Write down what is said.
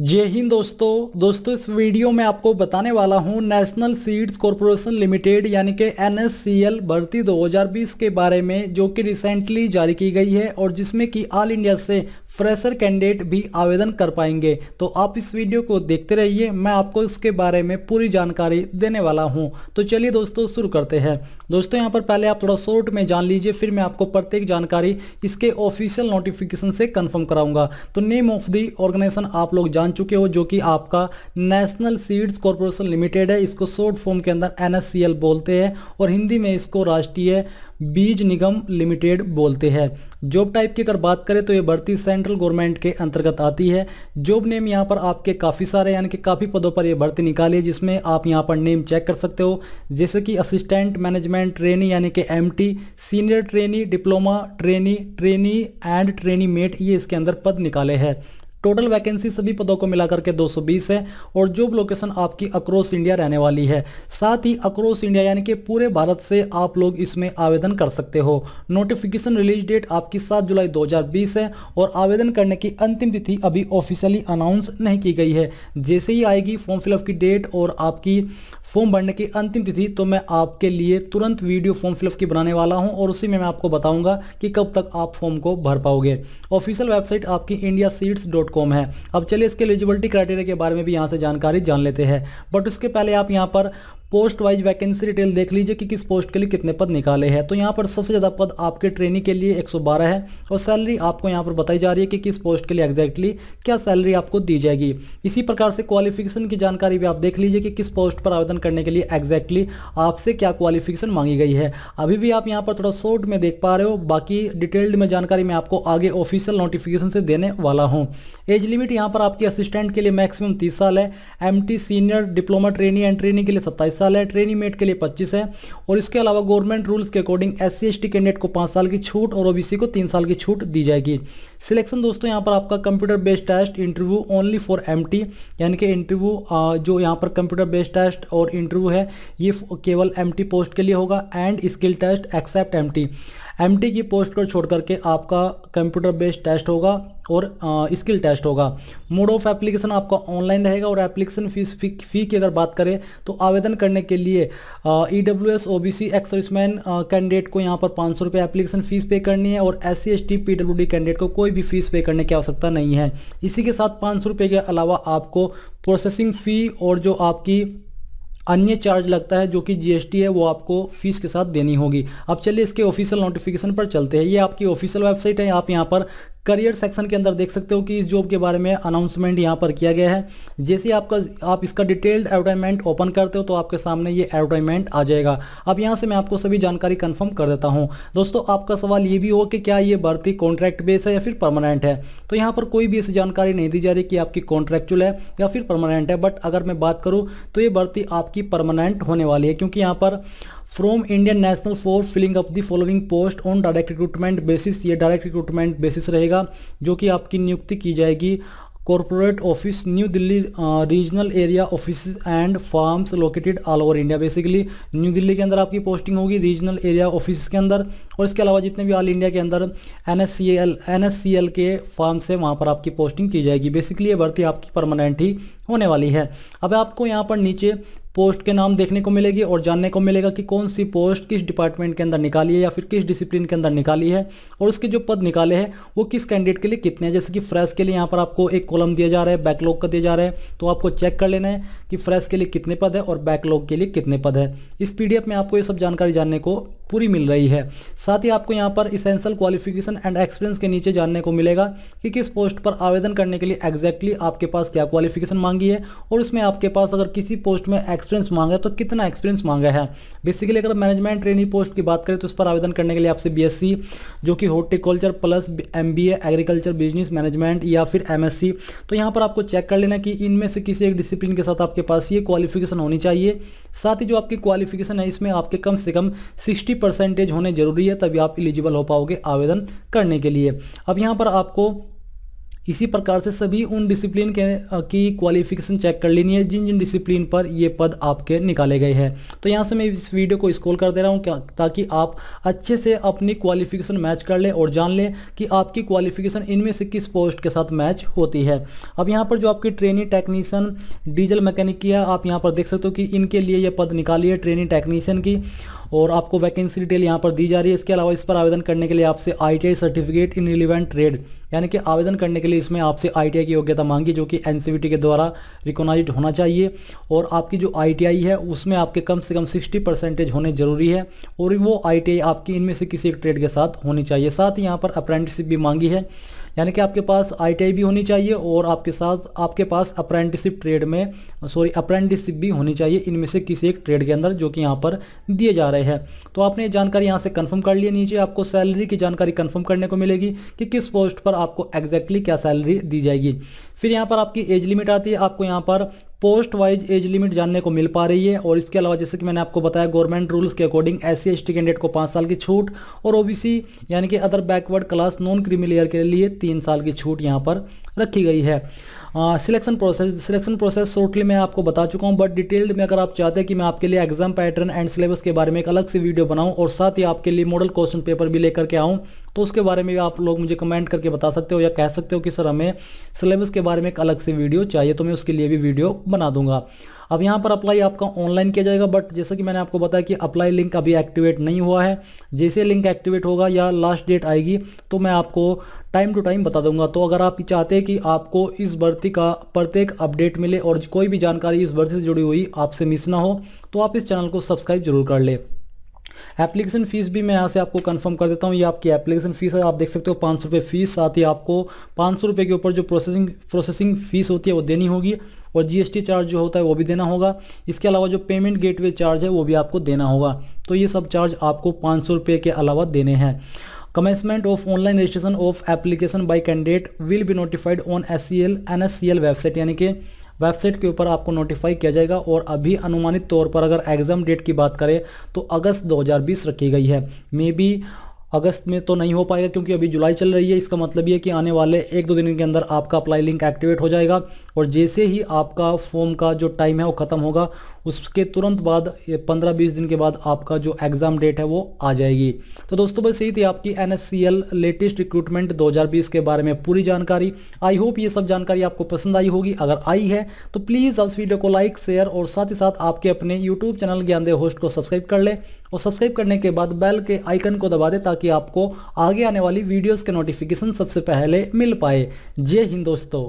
जय हिंद दोस्तों दोस्तों इस वीडियो में आपको बताने वाला हूं नेशनल सीड्स कॉरपोरेशन लिमिटेड यानी कि एनएससीएल भर्ती 2020 के बारे में जो कि रिसेंटली जारी की गई है और जिसमें कि ऑल इंडिया से फ्रेशर कैंडिडेट भी आवेदन कर पाएंगे तो आप इस वीडियो को देखते रहिए मैं आपको इसके बारे में पूरी जानकारी देने वाला हूँ तो चलिए दोस्तों शुरू करते हैं दोस्तों यहाँ पर पहले आप थोड़ा शॉर्ट में जान लीजिए फिर मैं आपको प्रत्येक जानकारी इसके ऑफिशियल नोटिफिकेशन से कन्फर्म कराऊंगा तो नेम ऑफ दी ऑर्गेनाइजेशन आप लोग जान जान चुके हो जो कि आपका नेशनल सीड्स कॉरपोरेशन लिमिटेड है इसको शॉर्ट फॉर्म के अंदर एन बोलते हैं और हिंदी में इसको राष्ट्रीय बीज निगम लिमिटेड बोलते हैं जॉब टाइप की अगर बात करें तो ये भर्ती सेंट्रल गवर्नमेंट के अंतर्गत आती है जॉब नेम यहाँ पर आपके काफ़ी सारे यानी कि काफ़ी पदों पर ये भर्ती निकाली है जिसमें आप यहाँ पर नेम चेक कर सकते हो जैसे कि असिस्टेंट मैनेजमेंट ट्रेनी यानी कि M senior trainee diploma trainee trainee and trainee mate ये इसके अंदर पद निकाले हैं टोटल वैकेंसी सभी पदों को मिलाकर के 220 है और जॉब लोकेशन आपकी अक्रॉस इंडिया रहने वाली है साथ ही अक्रॉस इंडिया यानी कि पूरे भारत से आप लोग इसमें आवेदन कर सकते हो नोटिफिकेशन रिलीज डेट आपकी 7 जुलाई 2020 है और आवेदन करने की अंतिम तिथि अभी ऑफिशियली अनाउंस नहीं की गई है जैसे ही आएगी फॉर्म फिलअप की डेट और आपकी फॉर्म भरने की अंतिम तिथि तो मैं आपके लिए तुरंत वीडियो फॉर्म फिलअप की बनाने वाला हूँ और उसी में मैं आपको बताऊँगा कि कब तक आप फॉर्म को भर पाओगे ऑफिशियल वेबसाइट आपकी इंडिया सीड्स डॉट कॉम है अब चलिए इसके एलिजिबिलिटी क्राइटेरिया के बारे में भी यहाँ से जानकारी जान लेते हैं बट उसके पहले आप यहाँ पर पोस्ट वाइज वैकेंसी डिटेल देख लीजिए कि किस पोस्ट के लिए कितने पद निकाले हैं तो यहाँ पर सबसे ज़्यादा पद आपके ट्रेनिंग के लिए 112 है और सैलरी आपको यहाँ पर बताई जा रही है कि किस पोस्ट के लिए एग्जैक्टली क्या सैलरी आपको दी जाएगी इसी प्रकार से क्वालिफिकेशन की जानकारी भी आप देख लीजिए कि किस पोस्ट पर आवेदन करने के लिए एग्जैक्टली आपसे क्या क्वालिफिकेशन मांगी गई है अभी भी आप यहाँ पर थोड़ा शॉर्ट में देख पा रहे हो बाकी डिटेल्ड में जानकारी मैं आपको आगे ऑफिशियल नोटिफिकेशन से देने वाला हूँ एज लिमिट यहाँ पर आपके असिस्टेंट के लिए मैक्सिमम तीस साल है M senior diploma trainee and training के लिए सत्ताईस साल है ट्रेनिंग मेट के लिए पच्चीस है और इसके अलावा गवर्नमेंट रूल्स के according S C S candidate को पाँच साल की छूट और ओबीसी को तीन साल की छूट दी जाएगी सिलेक्शन दोस्तों यहाँ पर आपका computer based test interview only for M यानी कि इंटरव्यू जो यहाँ पर कंप्यूटर बेस्ड टेस्ट और इंटरव्यू है ये केवल एम पोस्ट के लिए होगा and skill test except M T की पोस्ट को छोड़ करके आपका कंप्यूटर बेस्ड टेस्ट होगा और स्किल टेस्ट होगा मोड ऑफ एप्लीकेशन आपका ऑनलाइन रहेगा और एप्लीकेशन फीस फ़ी की अगर बात करें तो आवेदन करने के लिए E W S O B C ex serviceman candidate को यहाँ पर पाँच सौ रुपये एप्लीकेशन फ़ीस पे करनी है और S C S T P W D candidate को कोई भी फीस पे करने की आवश्यकता नहीं है इसी के साथ पाँच सौ रुपये के अलावा आपको प्रोसेसिंग फ़ी और जो आपकी अन्य चार्ज लगता है जो कि जीएसटी है वो आपको फीस के साथ देनी होगी अब चलिए इसके ऑफिशियल नोटिफिकेशन पर चलते हैं ये आपकी ऑफिशियल वेबसाइट है आप यहाँ पर करियर सेक्शन के अंदर देख सकते हो कि इस जॉब के बारे में अनाउंसमेंट यहाँ पर किया गया है जैसे आपका आप इसका डिटेल्ड एडवर्टाइजमेंट ओपन करते हो तो आपके सामने ये एडवर्टाइजमेंट आ जाएगा अब यहाँ से मैं आपको सभी जानकारी कंफर्म कर देता हूँ दोस्तों आपका सवाल ये भी हो कि क्या ये भर्ती कॉन्ट्रैक्ट बेस है या फिर परमानेंट है तो यहाँ पर कोई भी ऐसी जानकारी नहीं दी जा रही कि आपकी कॉन्ट्रैक्चुअल है या फिर परमानेंट है बट अगर मैं बात करूँ तो ये भर्ती आप आपकी परमानेंट होने वाली है क्योंकि यहाँ पर from Indian national for filling up the following post on direct recruitment basis ये डायरेक्ट रिक्रूटमेंट बेसिस रहेगा जो कि आपकी नियुक्ति की जाएगी corporate office New Delhi regional area office and farms located all over India basically New Delhi के अंदर आपकी पोस्टिंग होगी रीजनल एरिया ऑफिस के अंदर और इसके अलावा जितने भी ऑल इंडिया के अंदर N S C L N S C L के फार्म्स है वहाँ पर आपकी पोस्टिंग की जाएगी बेसिकली ये भर्ती आपकी परमानेंट ही होने वाली है अब आपको यहाँ पर नीचे पोस्ट के नाम देखने को मिलेगी और जानने को मिलेगा कि कौन सी पोस्ट किस डिपार्टमेंट के अंदर निकाली है या फिर किस डिसिप्लिन के अंदर निकाली है और उसके जो पद निकाले हैं वो किस कैंडिडेट के लिए कितने हैं जैसे कि फ्रेश के लिए यहाँ पर आपको एक कॉलम दिया जा रहा है बैकलॉग का दिया जा रहा है तो आपको चेक कर लेना है कि फ्रेश के लिए कितने पद है और बैकलॉग के लिए कितने पद है इस पी में आपको ये सब जानकारी जानने को पूरी मिल रही है साथ ही आपको यहाँ पर इसेंशियल क्वालिफिकेशन एंड एक्सपीरियंस के नीचे जानने को मिलेगा कि किस पोस्ट पर आवेदन करने के लिए एग्जैक्टली exactly आपके पास क्या क्वालिफिकेशन मांगी है और उसमें आपके पास अगर किसी पोस्ट में एक्सपीरियंस मांगा तो कितना एक्सपीरियंस मांगा है बेसिकली अगर मैनेजमेंट ट्रेनिंग पोस्ट की बात करें तो उस पर आवेदन करने के लिए आपसे बी जो कि horticulture plus M agriculture business management या फिर एम तो यहाँ पर आपको चेक कर लेना कि इनमें से किसी एक डिसिप्लिन के साथ आपके पास ये क्वालिफिकेशन होनी चाहिए साथ ही जो आपकी क्वालिफिकेशन है इसमें आपके कम से कम सिक्सटी 50 परसेंटेज होने ज़रूरी है तभी आप इलिजिबल हो पाओगे आवेदन करने के लिए अब यहाँ पर आपको इसी प्रकार से सभी उन डिसिप्लिन के की क्वालिफिकेशन चेक कर लेनी है जिन जिन डिसिप्लिन पर ये पद आपके निकाले गए हैं तो यहाँ से मैं इस वीडियो को स्क्रॉल कर दे रहा हूँ ताकि आप अच्छे से अपनी क्वालिफिकेशन मैच कर लें और जान लें कि आपकी क्वालिफिकेशन इनमें से किस पोस्ट के साथ मैच होती है अब यहाँ पर जो आपकी ट्रेनिंग टेक्नीशियन डीजल मैकेनिक की है आप यहाँ पर देख सकते हो कि इनके लिए ये पद निकाली है ट्रेनिंग टेक्नीशियन की और आपको वैकेंसी डिटेल यहाँ पर दी जा रही है इसके अलावा इस पर आवेदन करने के लिए आपसे I certificate in relevant trade यानी कि आवेदन करने के लिए इसमें आपसे आई की योग्यता मांगी जो कि एन के द्वारा रिकोनाइज होना चाहिए और आपकी जो आई है उसमें आपके कम से कम सिक्सटी परसेंटेज होने ज़रूरी है और वो आई आपकी इनमें से किसी एक ट्रेड के साथ होनी चाहिए साथ ही यहाँ पर अप्रेंटिसिप भी मांगी है यानी कि आपके पास आई भी होनी चाहिए और आपके साथ आपके पास अप्रेंटिसिप ट्रेड में सॉरी अप्रेंटिसिप भी होनी चाहिए इनमें से किसी एक ट्रेड के अंदर जो कि यहाँ पर दिए जा रहे हैं तो आपने जानकारी यहाँ से कन्फर्म कर लिया नीचे आपको सैलरी की जानकारी कन्फर्म करने को मिलेगी कि किस पोस्ट पर आपको एग्जैक्टली क्या सैलरी दी जाएगी फिर यहाँ पर आपकी एज लिमिट आती है आपको यहाँ पर पोस्ट वाइज एज लिमिट जानने को मिल पा रही है और इसके अलावा जैसे कि मैंने आपको बताया गवर्नमेंट रूल्स के according S C S candidate को पाँच साल की छूट और ओबीसी यानी कि other backward class non creamy layer के लिए तीन साल की छूट यहाँ पर रखी गई है selection process selection process shortly मैं आपको बता चुका हूँ बट डिटेल्ड में अगर आप चाहते हैं कि मैं आपके लिए एग्जाम पैटर्न एंड सिलेबस के बारे में एक अलग से वीडियो बनाऊँ और साथ ही आपके लिए मॉडल क्वेश्चन पेपर भी लेकर के आऊँ तो उसके बारे में भी आप लोग मुझे कमेंट करके बता सकते हो या कह सकते हो कि सर हमें सिलेबस के बारे में एक अलग से वीडियो चाहिए तो मैं उसके लिए भी वीडियो बना दूंगा अब यहाँ पर अप्लाई आपका ऑनलाइन किया जाएगा बट जैसा कि मैंने आपको बताया कि अप्लाई लिंक अभी एक्टिवेट नहीं हुआ है जैसे लिंक एक्टिवेट होगा या लास्ट डेट आएगी तो मैं आपको टाइम टू टाइम बता दूंगा तो अगर आप चाहते हैं कि आपको इस भर्ती का प्रत्येक अपडेट मिले और कोई भी जानकारी इस भर्ती से जुड़ी हुई आपसे मिस ना हो तो आप इस चैनल को सब्सक्राइब जरूर कर लें एप्लीकेशन फ़ीस भी मैं यहाँ से आपको कंफर्म कर देता हूँ ये आपकी एप्लीकेशन फ़ीस है आप देख सकते हो पाँच सौ रुपये फ़ीस साथ ही आपको पाँच सौ रुपये के ऊपर जो प्रोसेसिंग प्रोसेसिंग फ़ीस होती है वो देनी होगी और जीएसटी चार्ज जो होता है वो भी देना होगा इसके अलावा जो पेमेंट गेटवे चार्ज है वो भी आपको देना होगा तो ये सब चार्ज आपको पाँच सौ रुपये के अलावा देने हैं application by candidate will be notified on S C L N S C L website यानी कि वेबसाइट के ऊपर आपको नोटिफाई किया जाएगा और अभी अनुमानित तौर पर अगर एग्ज़ाम डेट की बात करें तो अगस्त 2020 रखी गई है मे बी अगस्त में तो नहीं हो पाएगा क्योंकि अभी जुलाई चल रही है इसका मतलब ये कि आने वाले एक दो दिन के अंदर आपका अप्लाई लिंक एक्टिवेट हो जाएगा और जैसे ही आपका फॉर्म का जो टाइम है वो ख़त्म होगा उसके तुरंत बाद पंद्रह बीस दिन के बाद आपका जो एग्ज़ाम डेट है वो आ जाएगी तो दोस्तों बस यही थी आपकी एन लेटेस्ट रिक्रूटमेंट दो के बारे में पूरी जानकारी आई होप ये सब जानकारी आपको पसंद आई होगी अगर आई है तो प्लीज़ उस वीडियो को लाइक शेयर और साथ ही साथ आपके अपने यूट्यूब चैनल ज्ञान होस्ट को सब्सक्राइब कर ले और सब्सक्राइब करने के बाद बेल के आइकन को दबा दें ताकि आपको आगे आने वाली वीडियोस के नोटिफिकेशन सबसे पहले मिल पाए जय हिंद दोस्तों